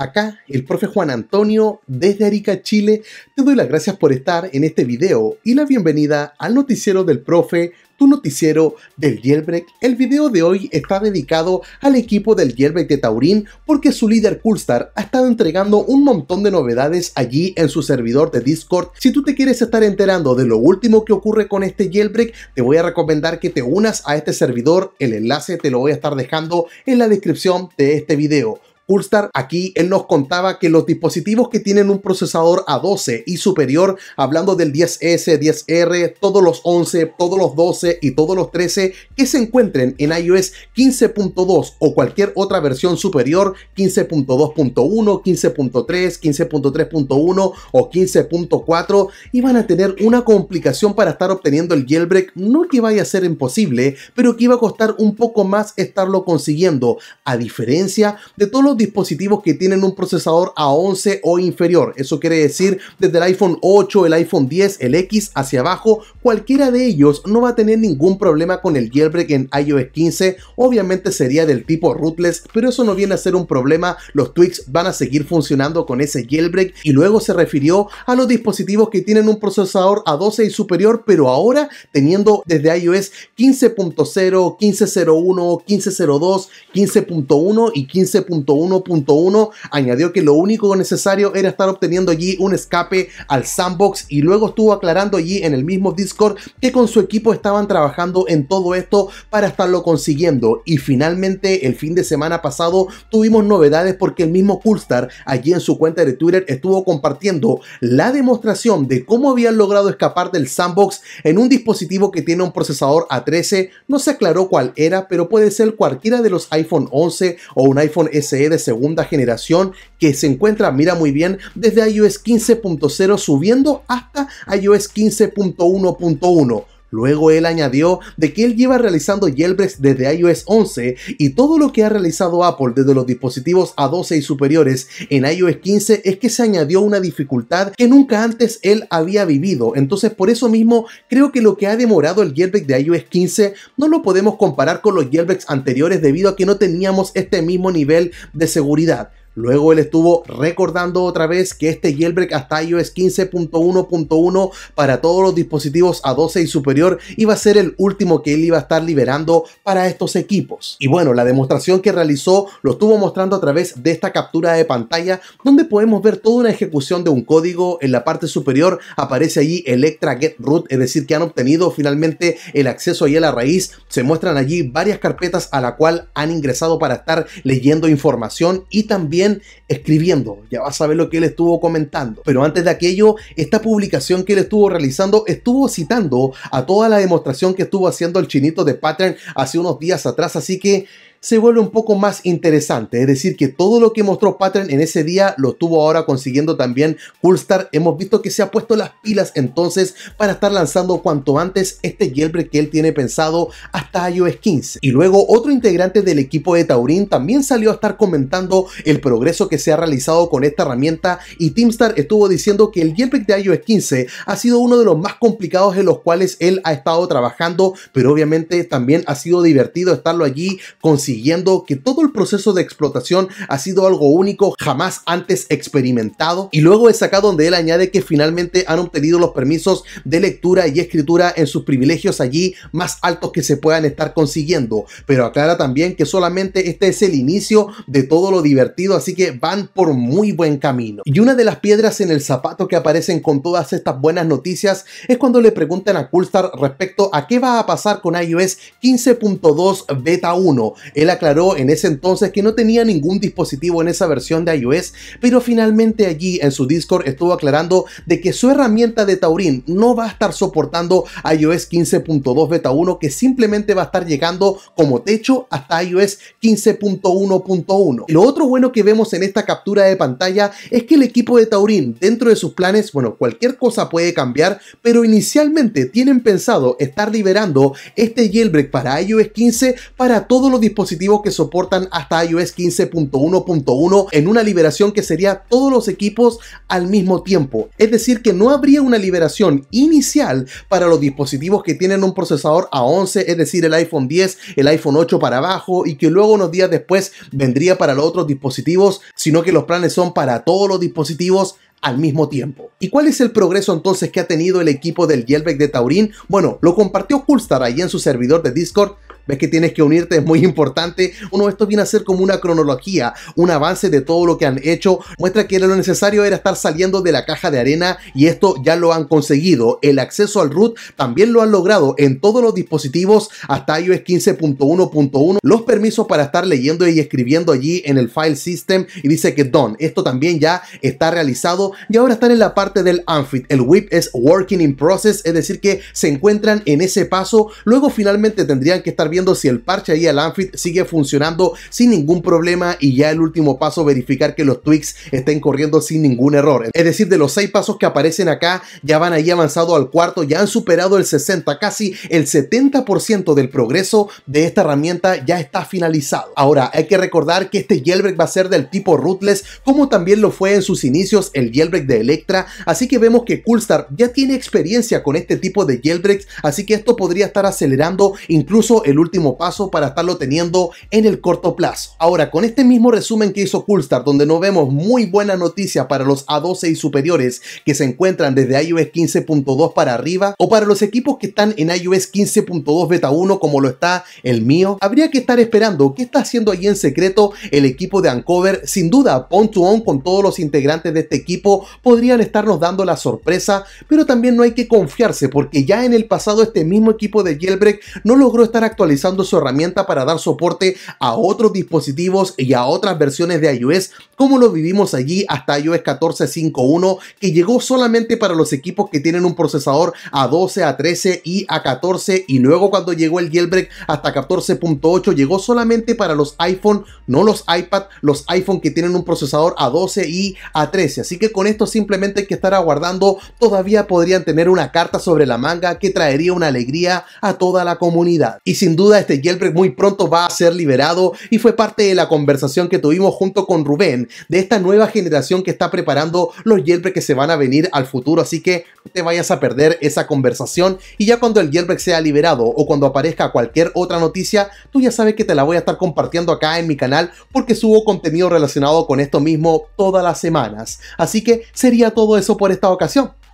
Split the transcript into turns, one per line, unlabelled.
Acá el profe Juan Antonio desde Arica, Chile. Te doy las gracias por estar en este video y la bienvenida al noticiero del profe, tu noticiero del yelbreak El video de hoy está dedicado al equipo del Jailbreak de Taurín porque su líder Coolstar ha estado entregando un montón de novedades allí en su servidor de Discord. Si tú te quieres estar enterando de lo último que ocurre con este Yelbreak, te voy a recomendar que te unas a este servidor. El enlace te lo voy a estar dejando en la descripción de este video. Pulstar aquí él nos contaba que los dispositivos que tienen un procesador A12 y superior, hablando del 10S, 10R, todos los 11, todos los 12 y todos los 13 que se encuentren en iOS 15.2 o cualquier otra versión superior, 15.2.1, 15.3, 15.3.1 o 15.4, iban a tener una complicación para estar obteniendo el jailbreak, no que vaya a ser imposible, pero que iba a costar un poco más estarlo consiguiendo, a diferencia de todos los dispositivos que tienen un procesador A11 o inferior. Eso quiere decir desde el iPhone 8, el iPhone 10, el X hacia abajo, cualquiera de ellos no va a tener ningún problema con el jailbreak en iOS 15. Obviamente sería del tipo rootless, pero eso no viene a ser un problema. Los tweaks van a seguir funcionando con ese jailbreak y luego se refirió a los dispositivos que tienen un procesador A12 y superior, pero ahora teniendo desde iOS 15.0, 15.01, 15.02, 15.1 y 15.1 1.1 añadió que lo único necesario era estar obteniendo allí un escape al sandbox y luego estuvo aclarando allí en el mismo Discord que con su equipo estaban trabajando en todo esto para estarlo consiguiendo y finalmente el fin de semana pasado tuvimos novedades porque el mismo Coolstar allí en su cuenta de Twitter estuvo compartiendo la demostración de cómo habían logrado escapar del sandbox en un dispositivo que tiene un procesador A13, no se aclaró cuál era, pero puede ser cualquiera de los iPhone 11 o un iPhone SE de segunda generación que se encuentra, mira muy bien, desde iOS 15.0 subiendo hasta iOS 15.1.1 Luego él añadió de que él lleva realizando jailbreaks desde iOS 11 y todo lo que ha realizado Apple desde los dispositivos A12 y superiores en iOS 15 es que se añadió una dificultad que nunca antes él había vivido. Entonces por eso mismo creo que lo que ha demorado el jailbreak de iOS 15 no lo podemos comparar con los jailbreaks anteriores debido a que no teníamos este mismo nivel de seguridad. Luego él estuvo recordando otra vez que este jailbreak hasta iOS 15.1.1 para todos los dispositivos a 12 y superior iba a ser el último que él iba a estar liberando para estos equipos. Y bueno, la demostración que realizó lo estuvo mostrando a través de esta captura de pantalla donde podemos ver toda una ejecución de un código. En la parte superior aparece allí Electra Get Root, es decir, que han obtenido finalmente el acceso ahí a la raíz. Se muestran allí varias carpetas a la cual han ingresado para estar leyendo información y también escribiendo. Ya vas a ver lo que él estuvo comentando. Pero antes de aquello, esta publicación que él estuvo realizando estuvo citando a toda la demostración que estuvo haciendo el chinito de Pattern hace unos días atrás. Así que se vuelve un poco más interesante. Es decir, que todo lo que mostró Patreon en ese día lo tuvo ahora consiguiendo también Coolstar. Hemos visto que se ha puesto las pilas entonces para estar lanzando cuanto antes este jailbreak que él tiene pensado hasta iOS 15. Y luego otro integrante del equipo de Taurin también salió a estar comentando el progreso que se ha realizado con esta herramienta y Teamstar estuvo diciendo que el jailbreak de iOS 15 ha sido uno de los más complicados en los cuales él ha estado trabajando, pero obviamente también ha sido divertido estarlo allí consiguiendo consiguiendo, que todo el proceso de explotación ha sido algo único, jamás antes experimentado. Y luego es acá donde él añade que finalmente han obtenido los permisos de lectura y escritura en sus privilegios allí más altos que se puedan estar consiguiendo. Pero aclara también que solamente este es el inicio de todo lo divertido, así que van por muy buen camino. Y una de las piedras en el zapato que aparecen con todas estas buenas noticias es cuando le preguntan a Coolstar respecto a qué va a pasar con iOS 15.2 Beta 1, él aclaró en ese entonces que no tenía ningún dispositivo en esa versión de iOS, pero finalmente allí en su Discord estuvo aclarando de que su herramienta de Taurin no va a estar soportando iOS 15.2 beta 1 que simplemente va a estar llegando como techo hasta iOS 15.1.1. Lo otro bueno que vemos en esta captura de pantalla es que el equipo de Taurin dentro de sus planes, bueno, cualquier cosa puede cambiar, pero inicialmente tienen pensado estar liberando este jailbreak para iOS 15 para todos los dispositivos que soportan hasta iOS 15.1.1 en una liberación que sería todos los equipos al mismo tiempo. Es decir, que no habría una liberación inicial para los dispositivos que tienen un procesador A11, es decir, el iPhone 10, el iPhone 8 para abajo y que luego unos días después vendría para los otros dispositivos, sino que los planes son para todos los dispositivos al mismo tiempo. ¿Y cuál es el progreso entonces que ha tenido el equipo del Yelbeck de Taurín? Bueno, lo compartió Coolstar ahí en su servidor de Discord ves que tienes que unirte, es muy importante. Uno, esto viene a ser como una cronología, un avance de todo lo que han hecho, muestra que lo necesario era estar saliendo de la caja de arena y esto ya lo han conseguido. El acceso al root también lo han logrado en todos los dispositivos hasta iOS 15.1.1, los permisos para estar leyendo y escribiendo allí en el file system y dice que don esto también ya está realizado y ahora están en la parte del Amphit, el whip es working in process, es decir que se encuentran en ese paso, luego finalmente tendrían que estar viendo si el parche ahí al anfit sigue funcionando sin ningún problema y ya el último paso verificar que los tweaks estén corriendo sin ningún error. Es decir, de los seis pasos que aparecen acá, ya van ahí avanzado al cuarto, ya han superado el 60, casi el 70% del progreso de esta herramienta ya está finalizado. Ahora, hay que recordar que este jailbreak va a ser del tipo rootless, como también lo fue en sus inicios el jailbreak de Electra, así que vemos que Coolstar ya tiene experiencia con este tipo de jailbreaks, así que esto podría estar acelerando incluso el último paso para estarlo teniendo en el corto plazo. Ahora, con este mismo resumen que hizo Coolstar, donde no vemos muy buena noticia para los A12 y superiores que se encuentran desde iOS 15.2 para arriba, o para los equipos que están en iOS 15.2 beta 1 como lo está el mío, habría que estar esperando qué está haciendo allí en secreto el equipo de Ancover. Sin duda, ponchón con todos los integrantes de este equipo podrían estarnos dando la sorpresa, pero también no hay que confiarse porque ya en el pasado este mismo equipo de Jailbreak no logró estar actualizado su herramienta para dar soporte a otros dispositivos y a otras versiones de iOS, como lo vivimos allí hasta iOS 14.5.1, que llegó solamente para los equipos que tienen un procesador A12, A13 y A14, y luego cuando llegó el jailbreak hasta 14.8, llegó solamente para los iPhone, no los iPad, los iPhone que tienen un procesador A12 y A13. Así que con esto simplemente hay que estar aguardando, todavía podrían tener una carta sobre la manga que traería una alegría a toda la comunidad. Y sin duda este jailbreak muy pronto va a ser liberado y fue parte de la conversación que tuvimos junto con Rubén de esta nueva generación que está preparando los yelp que se van a venir al futuro, así que no te vayas a perder esa conversación y ya cuando el jailbreak sea liberado o cuando aparezca cualquier otra noticia, tú ya sabes que te la voy a estar compartiendo acá en mi canal porque subo contenido relacionado con esto mismo todas las semanas. Así que sería todo eso por esta ocasión.